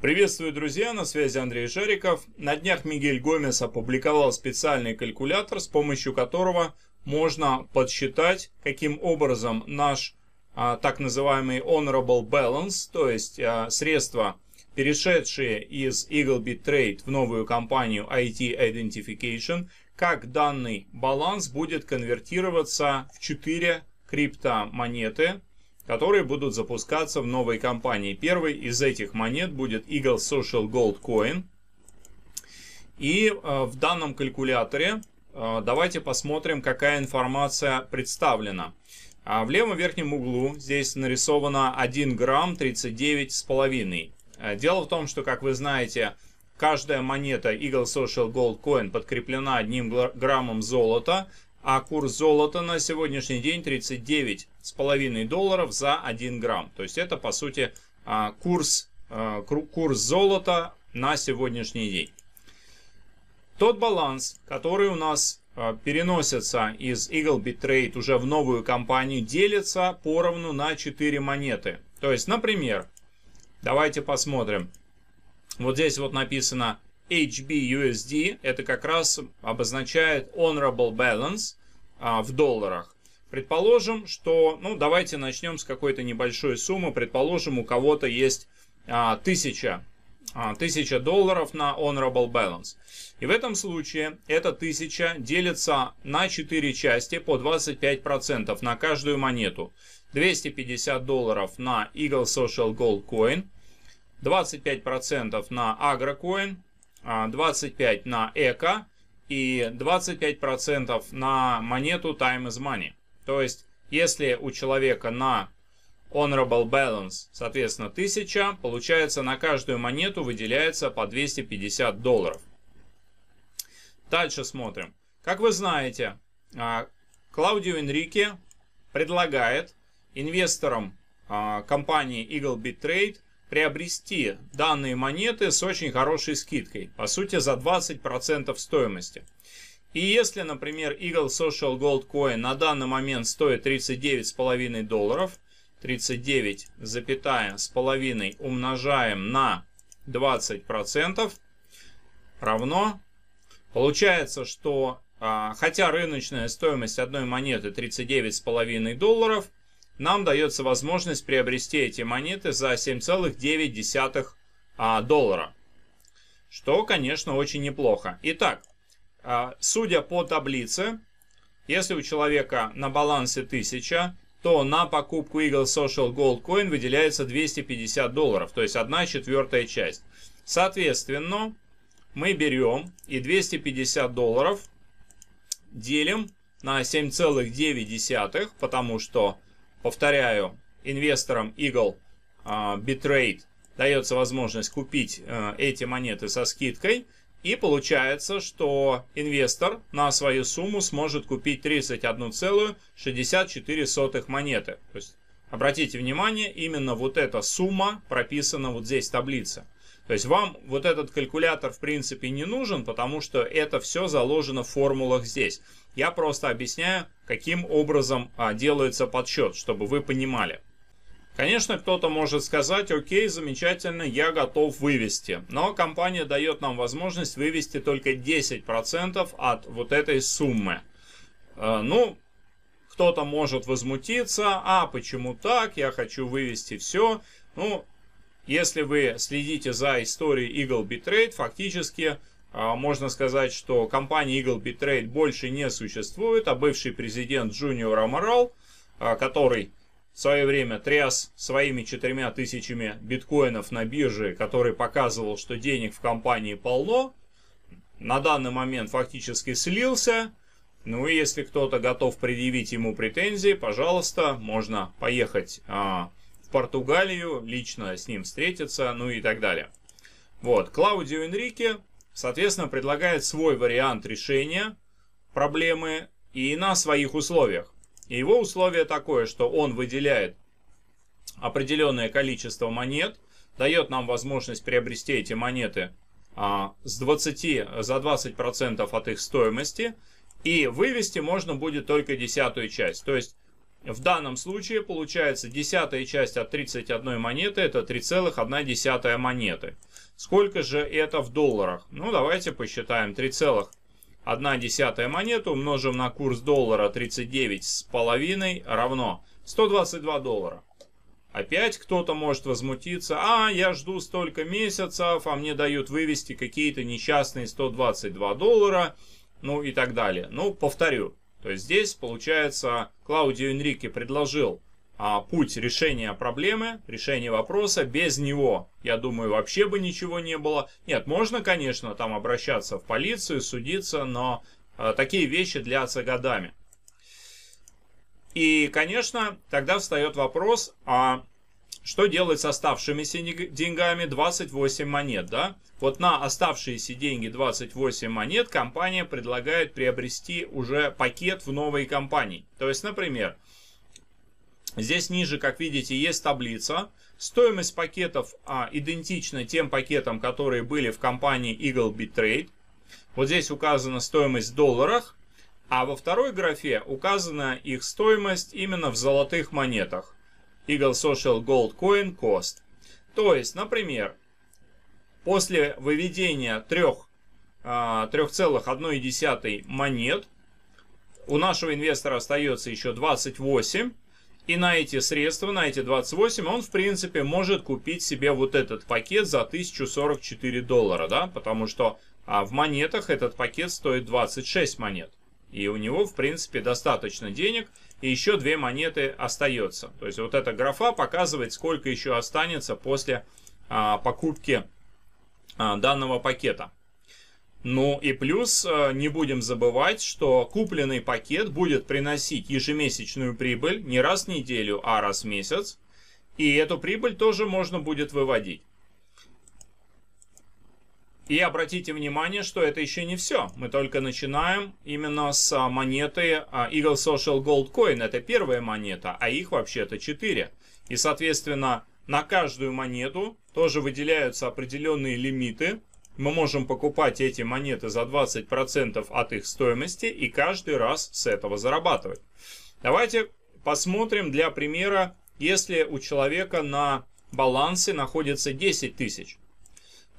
Приветствую, друзья! На связи Андрей Жариков. На днях Мигель Гомес опубликовал специальный калькулятор, с помощью которого можно подсчитать, каким образом наш а, так называемый honorable balance, то есть а, средства, перешедшие из Eaglebit Trade в новую компанию IT Identification, как данный баланс будет конвертироваться в 4 криптомонеты, которые будут запускаться в новой компании. Первый из этих монет будет Eagle Social Gold Coin. И э, в данном калькуляторе э, давайте посмотрим, какая информация представлена. А в левом верхнем углу здесь нарисовано 1 грамм с половиной. Э, дело в том, что, как вы знаете, каждая монета Eagle Social Gold Coin подкреплена одним граммом золота, а курс золота на сегодняшний день 39,5 долларов за 1 грамм. То есть это по сути а, курс, а, курс золота на сегодняшний день. Тот баланс, который у нас а, переносится из Eagle Bitrate уже в новую компанию, делится поровну на 4 монеты. То есть, например, давайте посмотрим. Вот здесь вот написано HBUSD это как раз обозначает honorable balance а, в долларах. Предположим, что, ну давайте начнем с какой-то небольшой суммы. Предположим, у кого-то есть а, 1000, а, 1000 долларов на honorable balance. И в этом случае эта 1000 делится на 4 части по 25% на каждую монету. 250 долларов на Eagle Social Gold Coin, 25% на Agro Coin, 25 а, на эко и 25% на монету time is money. То есть, если у человека на honorable balance, соответственно, 1000, получается на каждую монету выделяется по 250 долларов. Дальше смотрим. Как вы знаете, а, Клаудио Энрике предлагает инвесторам а, компании Eagle Bit Trade приобрести данные монеты с очень хорошей скидкой, по сути за 20% стоимости. И если, например, Eagle Social Gold Coin на данный момент стоит 39,5 долларов, 39 запятая с половиной умножаем на 20% равно. Получается, что а, хотя рыночная стоимость одной монеты 39,5 долларов, нам дается возможность приобрести эти монеты за 7,9 а, доллара. Что, конечно, очень неплохо. Итак, а, судя по таблице, если у человека на балансе 1000, то на покупку Eagle Social Gold Coin выделяется 250 долларов, то есть 1 четвертая часть. Соответственно, мы берем и 250 долларов делим на 7,9, потому что Повторяю, инвесторам Eagle Bitrate а, дается возможность купить э, эти монеты со скидкой. И получается, что инвестор на свою сумму сможет купить 31,64 монеты. То есть, обратите внимание, именно вот эта сумма прописана вот здесь в таблице. То есть вам вот этот калькулятор в принципе не нужен, потому что это все заложено в формулах здесь. Я просто объясняю, каким образом а, делается подсчет, чтобы вы понимали. Конечно, кто-то может сказать, окей, замечательно, я готов вывести. Но компания дает нам возможность вывести только 10% от вот этой суммы. Э, ну, кто-то может возмутиться, а почему так, я хочу вывести все. Ну, если вы следите за историей Eagle Bitrate, фактически а, можно сказать, что компания Eagle Bitrate больше не существует, а бывший президент Джуниор Аморал, а, который в свое время тряс своими четырьмя тысячами биткоинов на бирже, который показывал, что денег в компании полно, на данный момент фактически слился. Ну и если кто-то готов предъявить ему претензии, пожалуйста, можно поехать а, Португалию, лично с ним встретиться, ну и так далее. Вот, Клаудио Энрике, соответственно, предлагает свой вариант решения проблемы и на своих условиях. И его условие такое, что он выделяет определенное количество монет, дает нам возможность приобрести эти монеты а, с 20, за 20% от их стоимости, и вывести можно будет только десятую часть. То есть в данном случае получается десятая часть от 31 монеты, это 3,1 монеты. Сколько же это в долларах? Ну, давайте посчитаем. 3,1 монету умножим на курс доллара 39,5 равно 122 доллара. Опять кто-то может возмутиться. А, я жду столько месяцев, а мне дают вывести какие-то несчастные 122 доллара, ну и так далее. Ну, повторю. То есть здесь, получается, Клаудио Энрике предложил а, путь решения проблемы, решения вопроса без него. Я думаю, вообще бы ничего не было. Нет, можно, конечно, там обращаться в полицию, судиться, но а, такие вещи длятся годами. И, конечно, тогда встает вопрос, а что делать с оставшимися деньгами 28 монет, да? Вот на оставшиеся деньги 28 монет компания предлагает приобрести уже пакет в новой компании. То есть, например, здесь ниже, как видите, есть таблица. Стоимость пакетов а, идентична тем пакетам, которые были в компании Eagle Bitrate. Вот здесь указана стоимость в долларах, а во второй графе указана их стоимость именно в золотых монетах. Eagle Social Gold Coin Cost. То есть, например, после выведения 3, 3,1 а, монет у нашего инвестора остается еще 28. И на эти средства, на эти 28, он, в принципе, может купить себе вот этот пакет за 1044 доллара, да, потому что а в монетах этот пакет стоит 26 монет. И у него, в принципе, достаточно денег – и еще две монеты остается. То есть вот эта графа показывает, сколько еще останется после а, покупки а, данного пакета. Ну и плюс а, не будем забывать, что купленный пакет будет приносить ежемесячную прибыль не раз в неделю, а раз в месяц. И эту прибыль тоже можно будет выводить. И обратите внимание, что это еще не все. Мы только начинаем именно с а, монеты а, Eagle Social Gold Coin. Это первая монета, а их вообще-то 4. И, соответственно, на каждую монету тоже выделяются определенные лимиты. Мы можем покупать эти монеты за 20% от их стоимости и каждый раз с этого зарабатывать. Давайте посмотрим для примера, если у человека на балансе находится 10 тысяч.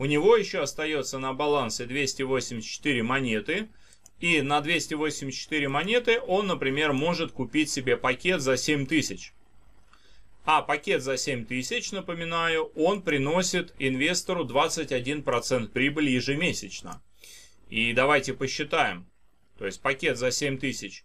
У него еще остается на балансе 284 монеты. И на 284 монеты он, например, может купить себе пакет за 7000. А пакет за 7000, напоминаю, он приносит инвестору 21% прибыли ежемесячно. И давайте посчитаем. То есть пакет за 7000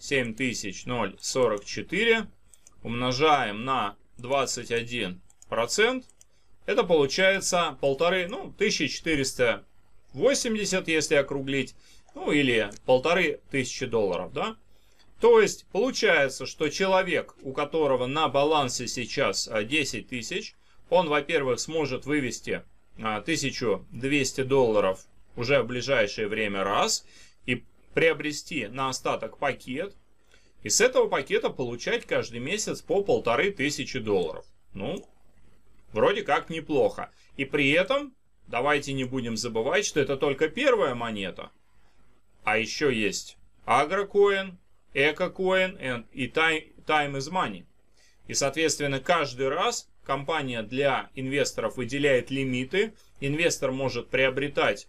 7044 умножаем на 21%. Это получается полторы, ну, 1480, если округлить, ну, или полторы тысячи долларов, да? То есть, получается, что человек, у которого на балансе сейчас 10 а, тысяч, он, во-первых, сможет вывести 1200 а, долларов уже в ближайшее время раз и приобрести на остаток пакет. И с этого пакета получать каждый месяц по полторы тысячи долларов. Ну, Вроде как неплохо. И при этом, давайте не будем забывать, что это только первая монета. А еще есть Agrocoin, Ecocoin и time, time is money. И, соответственно, каждый раз компания для инвесторов выделяет лимиты. Инвестор может приобретать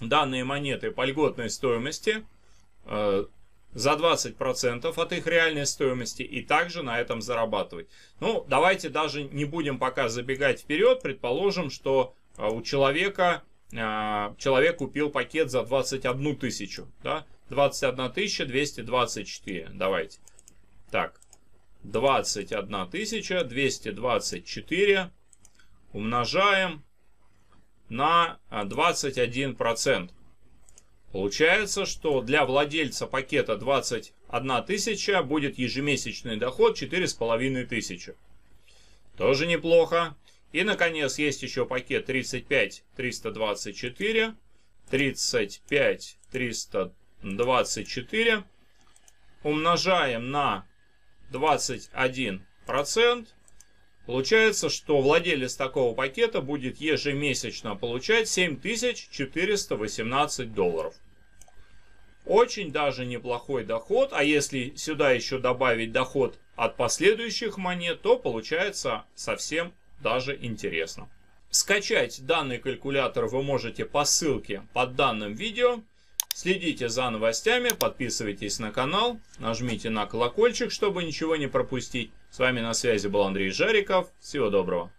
данные монеты по льготной стоимости э, за 20% от их реальной стоимости и также на этом зарабатывать. Ну, давайте даже не будем пока забегать вперед. Предположим, что а, у человека а, человек купил пакет за 21 тысячу. Да? 21 224. Давайте. Так. 21 224 умножаем на 21%. А, Получается, что для владельца пакета 21 тысяча будет ежемесячный доход 4,5 тысячи. Тоже неплохо. И, наконец, есть еще пакет 35 324, 35 324. Умножаем на 21%. процент. Получается, что владелец такого пакета будет ежемесячно получать 7418 долларов. Очень даже неплохой доход, а если сюда еще добавить доход от последующих монет, то получается совсем даже интересно. Скачать данный калькулятор вы можете по ссылке под данным видео – Следите за новостями, подписывайтесь на канал, нажмите на колокольчик, чтобы ничего не пропустить. С вами на связи был Андрей Жариков. Всего доброго.